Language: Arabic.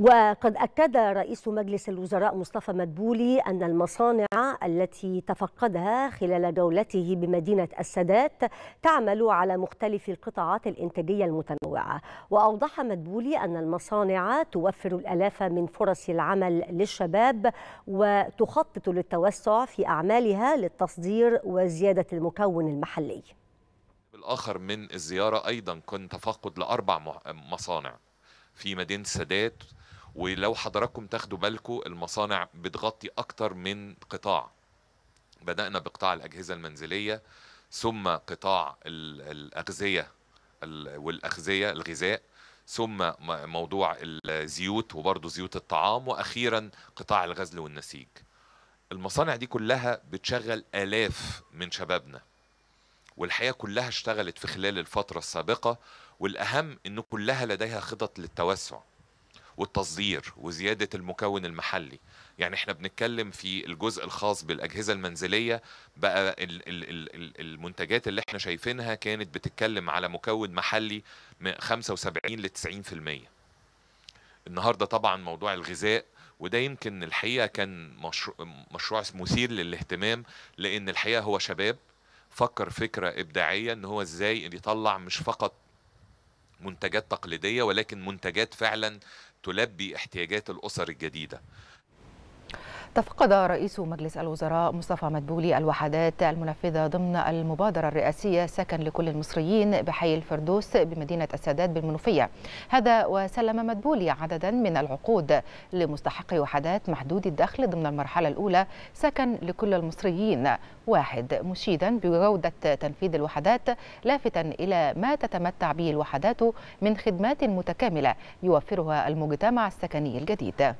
وقد أكد رئيس مجلس الوزراء مصطفى مدبولي أن المصانع التي تفقدها خلال جولته بمدينة السادات تعمل على مختلف القطاعات الإنتاجية المتنوعة وأوضح مدبولي أن المصانع توفر الألاف من فرص العمل للشباب وتخطط للتوسع في أعمالها للتصدير وزيادة المكون المحلي بالآخر من الزيارة أيضا كنت تفقد لأربع مصانع في مدينة السادات ولو حضراتكم تاخدوا بالكم المصانع بتغطي اكتر من قطاع بدأنا بقطاع الأجهزة المنزلية ثم قطاع الأغذية والأغذية الغذاء ثم موضوع الزيوت وبرضه زيوت الطعام وأخيرا قطاع الغزل والنسيج المصانع دي كلها بتشغل آلاف من شبابنا والحقيقة كلها اشتغلت في خلال الفترة السابقة والأهم أن كلها لديها خطط للتوسع والتصدير وزيادة المكون المحلي يعني احنا بنتكلم في الجزء الخاص بالاجهزه المنزليه بقى الـ الـ الـ المنتجات اللي احنا شايفينها كانت بتتكلم على مكون محلي من 75 ل 90% النهارده طبعا موضوع الغذاء وده يمكن الحقيقه كان مشروع, مشروع مثير للاهتمام لان الحقيقه هو شباب فكر فكره ابداعيه ان هو ازاي يطلع مش فقط منتجات تقليديه ولكن منتجات فعلا تلبي احتياجات الاسر الجديده تفقد رئيس مجلس الوزراء مصطفى مدبولي الوحدات المنفذة ضمن المبادرة الرئاسية سكن لكل المصريين بحي الفردوس بمدينة السادات بالمنوفية هذا وسلم مدبولي عددا من العقود لمستحقي وحدات محدود الدخل ضمن المرحلة الأولى سكن لكل المصريين واحد مشيدا بجودة تنفيذ الوحدات لافتا إلى ما تتمتع به الوحدات من خدمات متكاملة يوفرها المجتمع السكني الجديد